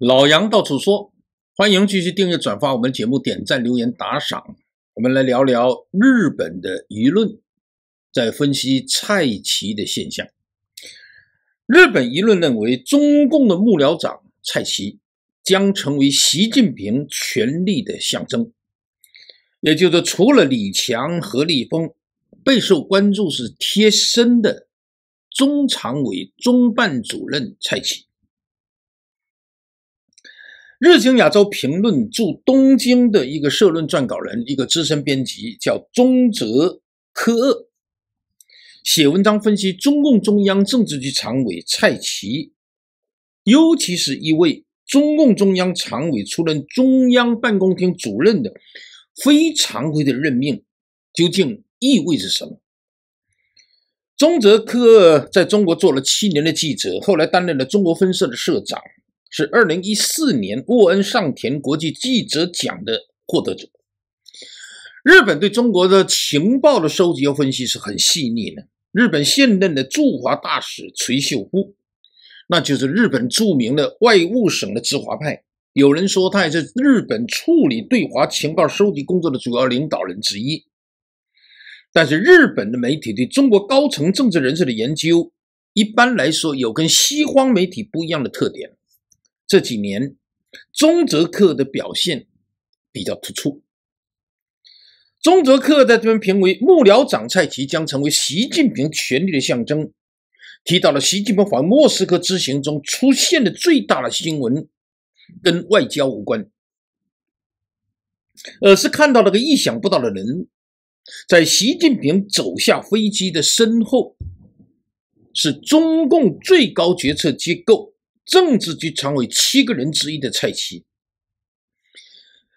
老杨到处说，欢迎继续订阅、转发我们节目，点赞、留言、打赏。我们来聊聊日本的舆论在分析蔡奇的现象。日本舆论认为，中共的幕僚长蔡奇将成为习近平权力的象征，也就是除了李强和立峰备受关注，是贴身的中常委、中办主任蔡奇。日经亚洲评论驻东京的一个社论撰稿人、一个资深编辑叫中泽科二，写文章分析中共中央政治局常委蔡奇，尤其是一位中共中央常委出任中央办公厅主任的非常规的任命，究竟意味着什么？中泽科二在中国做了七年的记者，后来担任了中国分社的社长。是二零一四年沃恩上田国际记者奖的获得者。日本对中国的情报的收集和分析是很细腻的。日本现任的驻华大使垂秀夫，那就是日本著名的外务省的驻华派。有人说他也是日本处理对华情报收集工作的主要领导人之一。但是日本的媒体对中国高层政治人士的研究，一般来说有跟西方媒体不一样的特点。这几年，中泽克的表现比较突出。中泽克在这边评为幕僚长蔡奇将成为习近平权力的象征，提到了习近平访莫斯科之行中出现的最大的新闻，跟外交无关，而是看到了个意想不到的人物，在习近平走下飞机的身后，是中共最高决策机构。政治局常委七个人之一的蔡奇，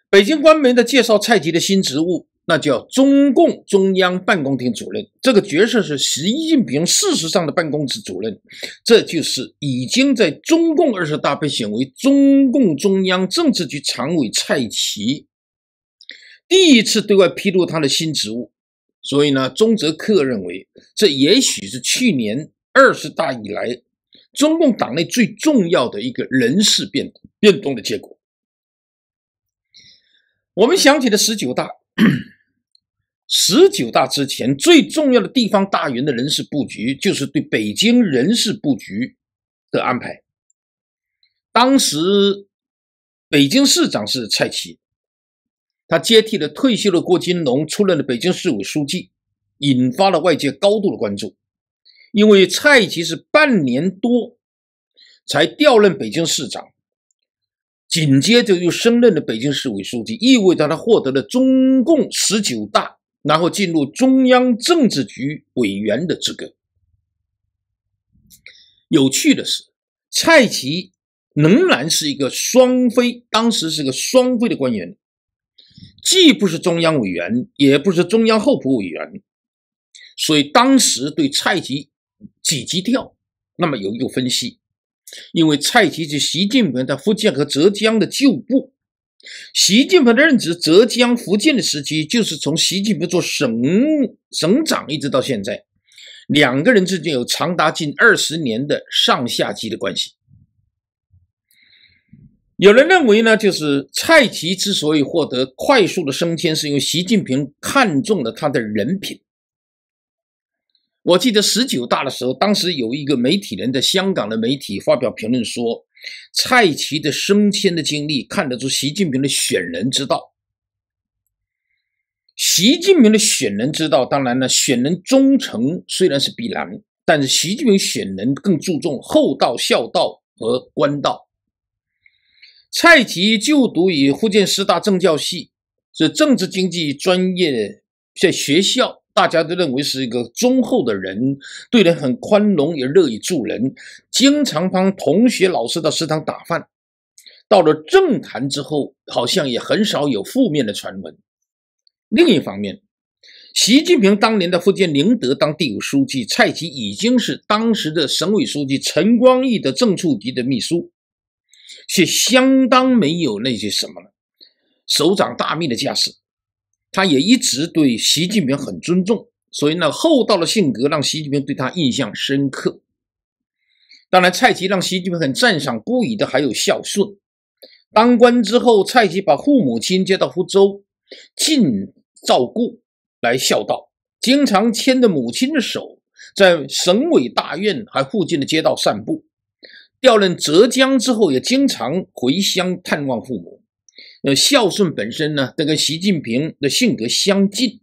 北京官媒的介绍，蔡奇的新职务，那叫中共中央办公厅主任。这个角色是习近平事实上的办公室主任。这就是已经在中共二十大被选为中共中央政治局常委蔡奇第一次对外披露他的新职务。所以呢，中泽克认为，这也许是去年二十大以来。中共党内最重要的一个人事变动，变动的结果，我们想起了十九大。十九大之前最重要的地方大员的人事布局，就是对北京人事布局的安排。当时，北京市长是蔡奇，他接替了退休的郭金龙出任了北京市委书记，引发了外界高度的关注。因为蔡奇是半年多才调任北京市长，紧接着又升任了北京市委书记，意味着他获得了中共十九大，然后进入中央政治局委员的资格。有趣的是，蔡奇仍然是一个双非，当时是个双非的官员，既不是中央委员，也不是中央候补委员，所以当时对蔡奇。几级调？那么有一个分析，因为蔡奇是习近平在福建和浙江的旧部。习近平任职浙江、福建的时期，就是从习近平做省省长一直到现在，两个人之间有长达近二十年的上下级的关系。有人认为呢，就是蔡奇之所以获得快速的升迁，是因为习近平看中了他的人品。我记得十九大的时候，当时有一个媒体人在香港的媒体发表评论说：“蔡奇的升迁的经历，看得出习近平的选人之道。习近平的选人之道，当然了，选人忠诚虽然是必然，但是习近平选人更注重厚道、孝道和官道。蔡奇就读于福建师大政教系，是政治经济专业，在学校。”大家都认为是一个忠厚的人，对人很宽容，也乐于助人，经常帮同学、老师到食堂打饭。到了政坛之后，好像也很少有负面的传闻。另一方面，习近平当年的福建宁德当地委书记，蔡奇已经是当时的省委书记陈光义的正处级的秘书，是相当没有那些什么了，首长大秘的架势。他也一直对习近平很尊重，所以呢，厚道的性格让习近平对他印象深刻。当然，蔡奇让习近平很赞赏、不已的还有孝顺。当官之后，蔡奇把父母亲接到福州尽照顾，来孝道，经常牵着母亲的手在省委大院还附近的街道散步。调任浙江之后，也经常回乡探望父母。那孝顺本身呢，这跟习近平的性格相近。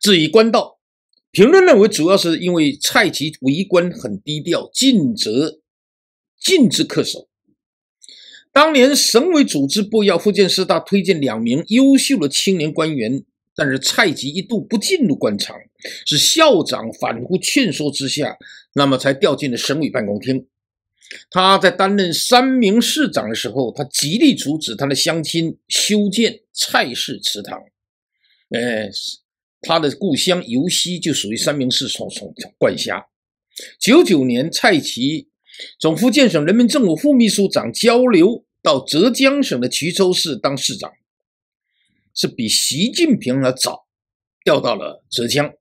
至于官道，评论认为主要是因为蔡奇为官很低调，尽责尽职恪守。当年省委组织部要福建师大，推荐两名优秀的青年官员，但是蔡奇一度不进入官场，是校长反复劝说之下，那么才调进了省委办公厅。他在担任三明市长的时候，他极力阻止他的乡亲修建蔡氏祠堂。哎，他的故乡尤溪就属于三明市从从管辖。九九年，蔡奇总福建省人民政府副秘书长交流到浙江省的衢州市当市长，是比习近平还早，调到了浙江。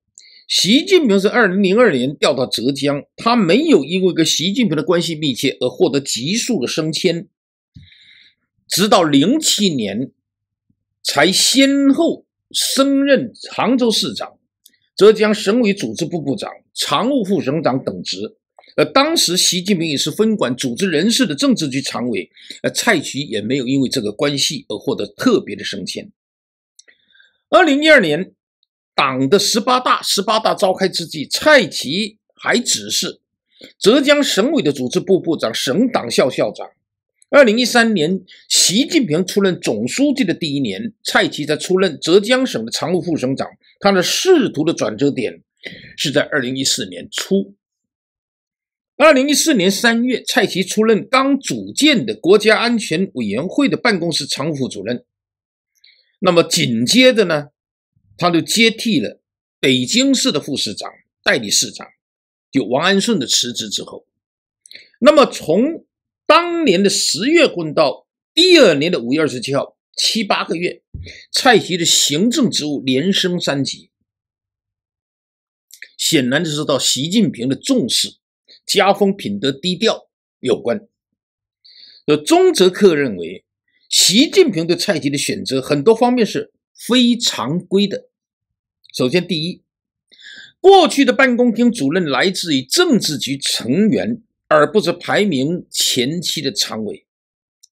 习近平是二零零二年调到浙江，他没有因为跟习近平的关系密切而获得急速的升迁，直到零七年才先后升任杭州市长、浙江省委组织部部长、常务副省长等职。而当时习近平也是分管组织人事的政治局常委，呃，蔡奇也没有因为这个关系而获得特别的升迁。二零一二年。党的十八大，十八大召开之际，蔡奇还指示浙江省委的组织部部长、省党校校长。二零一三年，习近平出任总书记的第一年，蔡奇才出任浙江省的常务副省长。他的仕途的转折点是在二零一四年初。二零一四年三月，蔡奇出任刚组建的国家安全委员会的办公室常务副主任。那么紧接着呢？他就接替了北京市的副市长、代理市长，就王安顺的辞职之后。那么从当年的十月份到第二年的五月二十七号，七八个月，蔡奇的行政职务连升三级，显然就是到习近平的重视、家风品德低调有关。呃，钟泽克认为，习近平对蔡奇的选择很多方面是。非常规的。首先，第一，过去的办公厅主任来自于政治局成员，而不是排名前期的常委。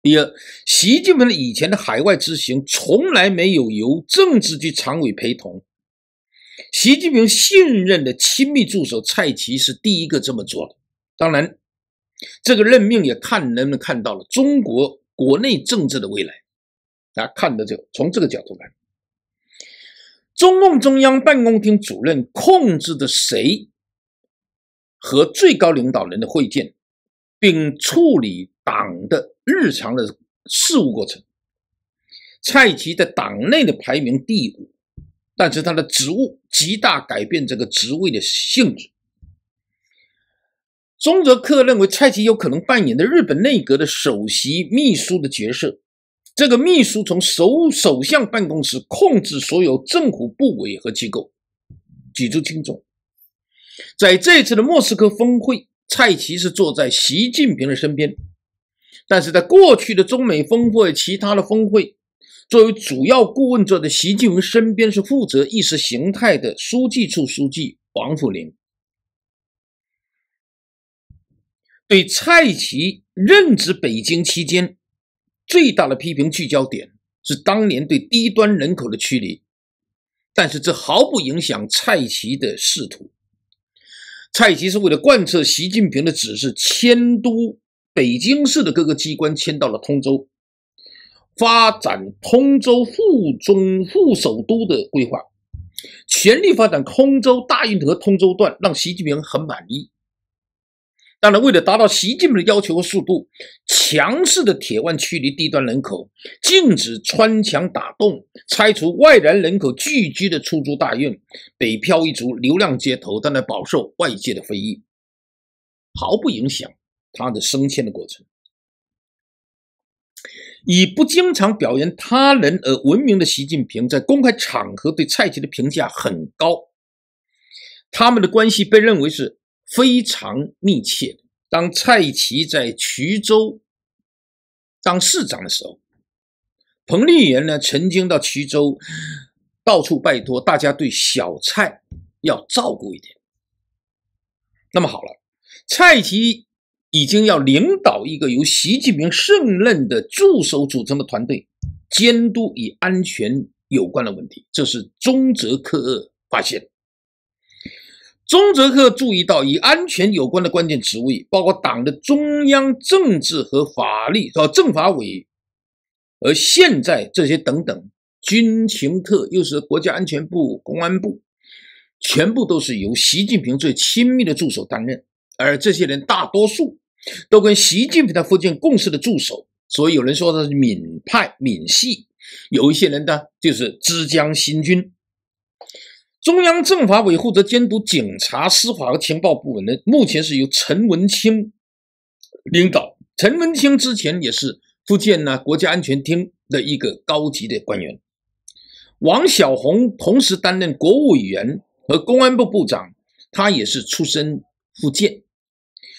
第二，习近平以前的海外之行从来没有由政治局常委陪同。习近平信任的亲密助手蔡奇是第一个这么做的。当然，这个任命也看能不能看到了中国国内政治的未来。大家看的就从这个角度来。中共中央办公厅主任控制的谁和最高领导人的会见，并处理党的日常的事务过程。蔡奇在党内的排名第五，但是他的职务极大改变这个职位的性质。中泽克认为，蔡奇有可能扮演的日本内阁的首席秘书的角色。这个秘书从首首相办公室控制所有政府部委和机构，举足轻重。在这次的莫斯科峰会，蔡奇是坐在习近平的身边，但是在过去的中美峰会、其他的峰会，作为主要顾问坐在习近平身边是负责意识形态的书记处书记王沪林。对蔡奇任职北京期间。最大的批评聚焦点是当年对低端人口的驱离，但是这毫不影响蔡奇的仕途。蔡奇是为了贯彻习近平的指示，迁都北京市的各个机关迁到了通州，发展通州副中副首都的规划，全力发展通州大运河通州段，让习近平很满意。当然，为了达到习近平的要求和速度，强势的铁腕驱离低端人口，禁止穿墙打洞，拆除外来人口聚居的出租大院，北漂一族流浪街头，当然饱受外界的非议。毫不影响他的升迁的过程。以不经常表扬他人而闻名的习近平，在公开场合对蔡奇的评价很高。他们的关系被认为是。非常密切。当蔡奇在衢州当市长的时候，彭丽媛呢曾经到衢州到处拜托大家对小蔡要照顾一点。那么好了，蔡奇已经要领导一个由习近平胜任的助手组成的团队，监督与安全有关的问题。这是中泽克二发现。中泽克注意到，与安全有关的关键职位，包括党的中央政治和法律和政法委，而现在这些等等，军情特又是国家安全部、公安部，全部都是由习近平最亲密的助手担任，而这些人大多数都跟习近平的附近共事的助手，所以有人说他是闽派闽系，有一些人呢就是枝江新军。中央政法委负责监督警察司法和情报部门的，目前是由陈文清领导。陈文清之前也是福建呢国家安全厅的一个高级的官员。王晓红同时担任国务委员和公安部部长，他也是出身福建，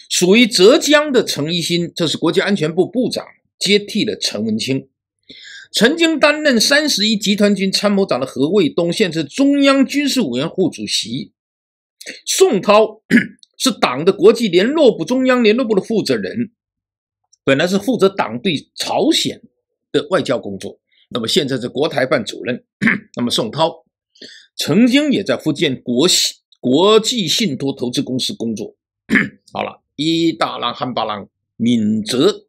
属于浙江的陈一新，这是国家安全部部长接替了陈文清。曾经担任三十一集团军参谋长的何卫东，现在是中央军事委员会主席；宋涛 是党的国际联络部、中央联络部的负责人，本来是负责党对朝鲜的外交工作，那么现在是国台办主任。那么宋涛曾经也在福建国信国际信托投资公司工作。好了，一大郎、汉巴郎、敏浙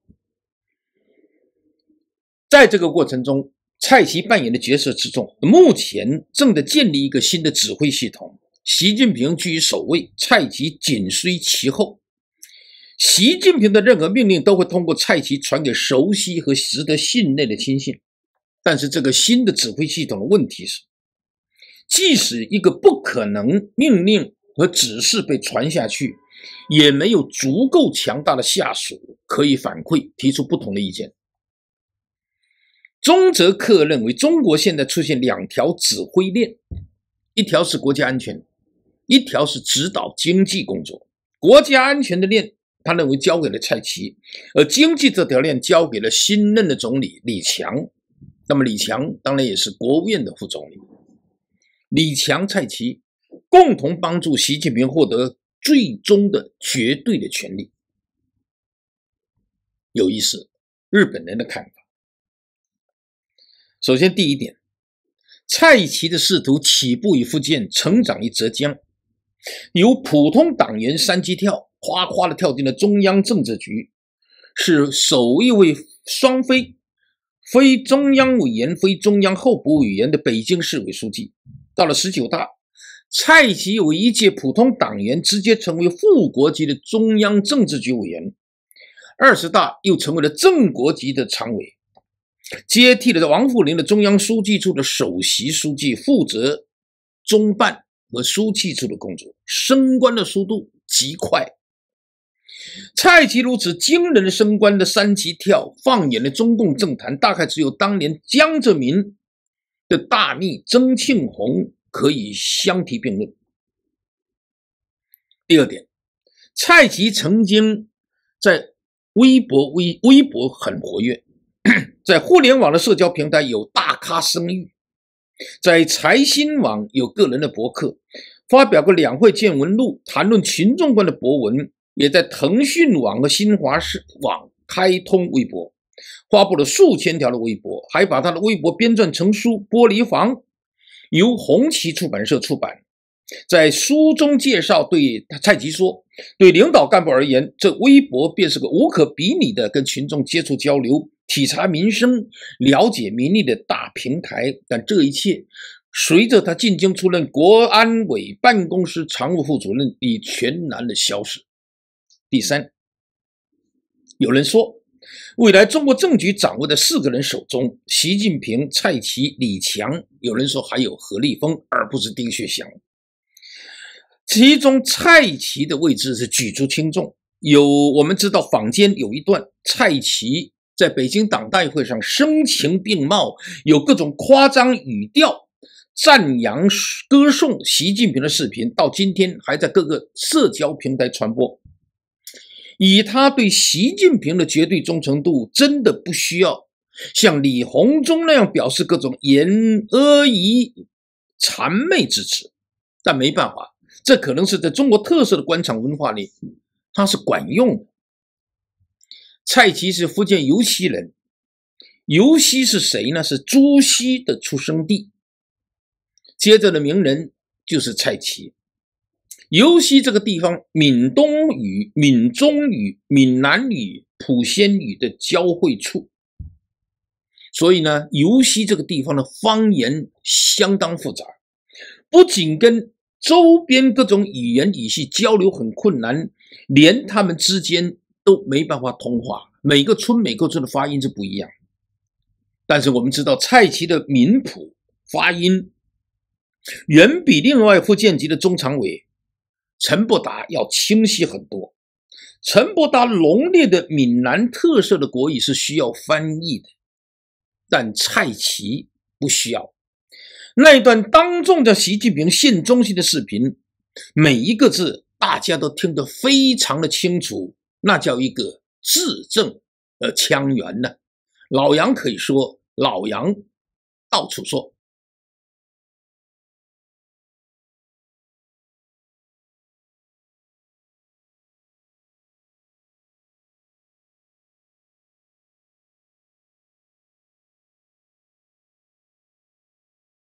在这个过程中，蔡奇扮演的角色之重。目前正在建立一个新的指挥系统，习近平居于首位，蔡奇紧随其后。习近平的任何命令都会通过蔡奇传给熟悉和值得信任的亲信。但是，这个新的指挥系统的问题是，即使一个不可能命令和指示被传下去，也没有足够强大的下属可以反馈，提出不同的意见。中泽克认为，中国现在出现两条指挥链，一条是国家安全，一条是指导经济工作。国家安全的链，他认为交给了蔡奇，而经济这条链交给了新任的总理李强。那么李强当然也是国务院的副总理。李强、蔡奇共同帮助习近平获得最终的绝对的权利。有意思，日本人的看法。首先，第一点，蔡奇的仕途起步于福建，成长于浙江，由普通党员三级跳，哗哗的跳进了中央政治局，是首一位双非，非中央委员、非中央候补委员的北京市委书记。到了十九大，蔡奇为一届普通党员直接成为副国级的中央政治局委员，二十大又成为了正国级的常委。接替了王沪林的中央书记处的首席书记，负责中办和书记处的工作，升官的速度极快。蔡奇如此惊人的升官的三级跳，放眼的中共政坛，大概只有当年江泽民的大秘曾庆红可以相提并论。第二点，蔡奇曾经在微博微微博很活跃。在互联网的社交平台有大咖声誉，在财新网有个人的博客，发表过两会见闻录，谈论群众观的博文，也在腾讯网和新华社网开通微博，发布了数千条的微博，还把他的微博编撰成书《玻璃房》，由红旗出版社出版。在书中介绍，对蔡奇说，对领导干部而言，这微博便是个无可比拟的跟群众接触交流。体察民生、了解民意的大平台，但这一切随着他进京出任国安委办公室常务副主任，已全然的消失。第三，有人说，未来中国政局掌握在四个人手中：习近平、蔡奇、李强。有人说还有何立峰，而不是丁薛祥。其中，蔡奇的位置是举足轻重。有我们知道，坊间有一段蔡奇。在北京党代会上声情并茂，有各种夸张语调赞扬歌颂习近平的视频，到今天还在各个社交平台传播。以他对习近平的绝对忠诚度，真的不需要像李鸿忠那样表示各种言阿谀谄媚之词。但没办法，这可能是在中国特色的官场文化里，他是管用。的。蔡奇是福建尤溪人，尤溪是谁呢？是朱熹的出生地。接着的名人就是蔡奇。尤溪这个地方，闽东语、闽中语、闽南语、莆仙语的交汇处，所以呢，尤溪这个地方的方言相当复杂，不仅跟周边各种语言体系交流很困难，连他们之间。都没办法通话，每个村每个村的发音是不一样。但是我们知道，蔡奇的民谱发音远比另外福建籍的中常委陈伯达要清晰很多。陈伯达浓烈的闽南特色的国语是需要翻译的，但蔡奇不需要。那一段当众叫习近平信中心的视频，每一个字大家都听得非常的清楚。那叫一个字正，呃腔圆呢。老杨可以说，老杨到处说。